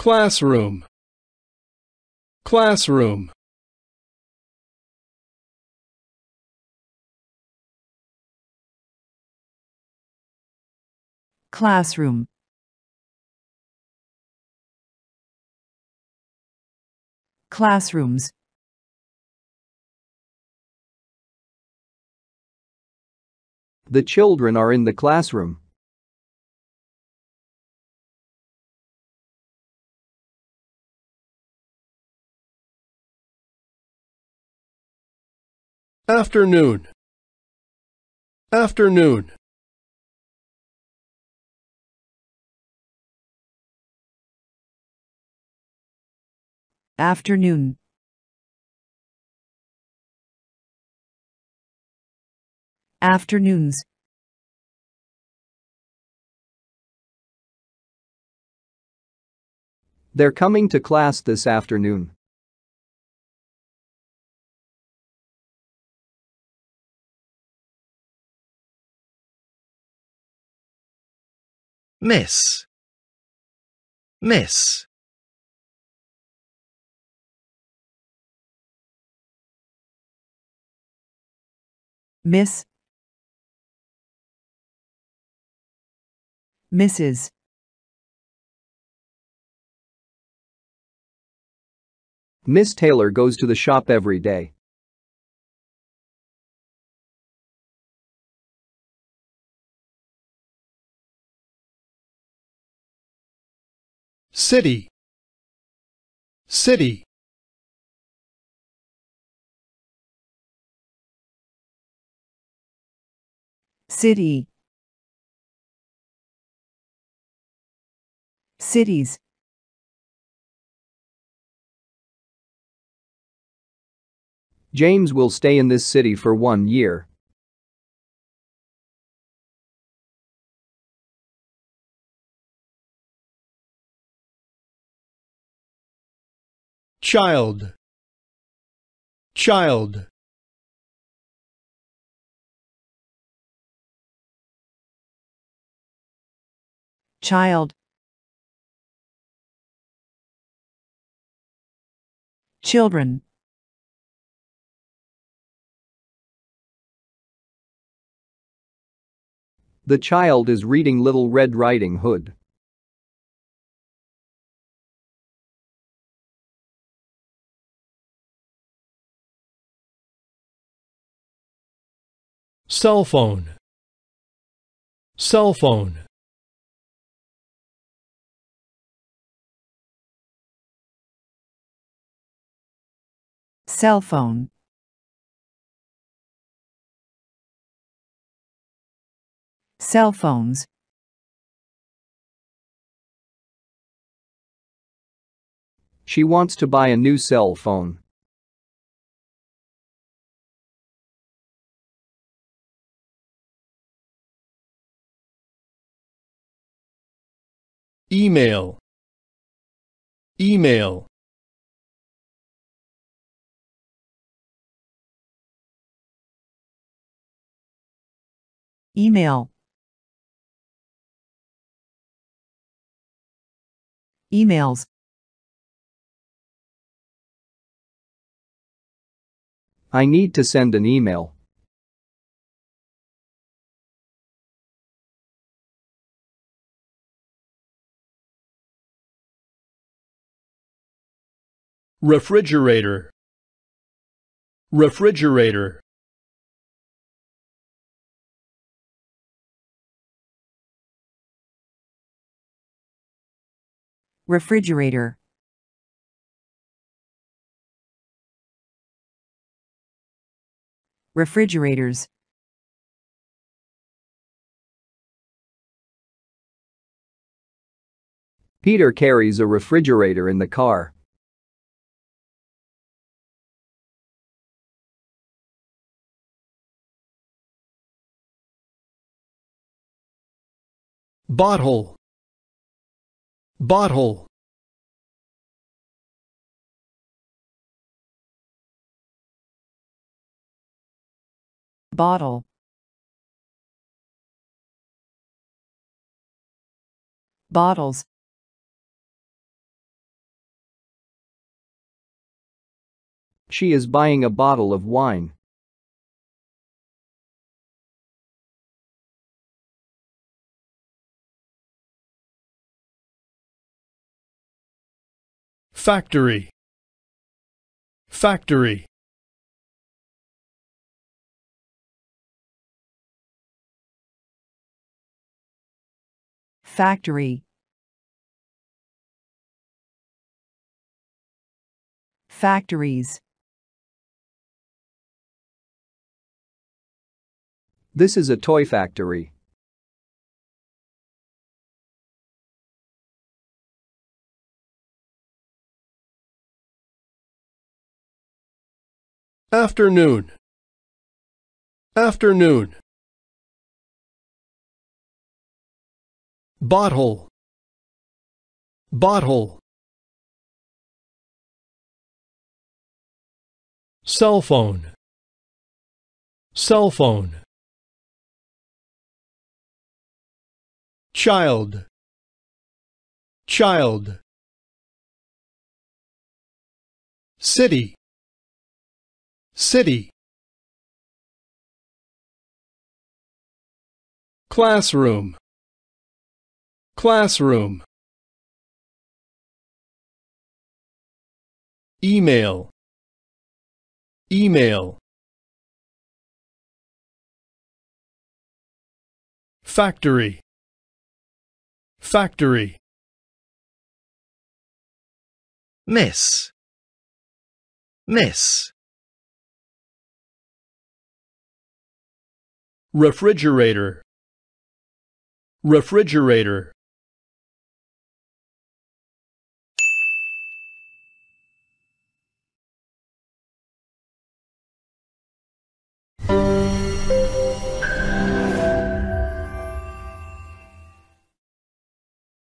classroom classroom classroom classrooms The children are in the classroom. Afternoon. Afternoon. Afternoon. Afternoons. They're coming to class this afternoon. miss miss miss mrs miss taylor goes to the shop every day city city city cities James will stay in this city for one year. child child child children The child is reading Little Red Riding Hood. cell phone cell phone cell phone cell phones She wants to buy a new cell phone. email email email emails I need to send an email. refrigerator refrigerator refrigerator refrigerators Peter carries a refrigerator in the car. bottle bottle bottle bottles She is buying a bottle of wine. factory factory factory factories This is a toy factory. afternoon afternoon bottle bottle cell phone cell phone child child city City Classroom Classroom Email Email Factory Factory Miss Miss refrigerator refrigerator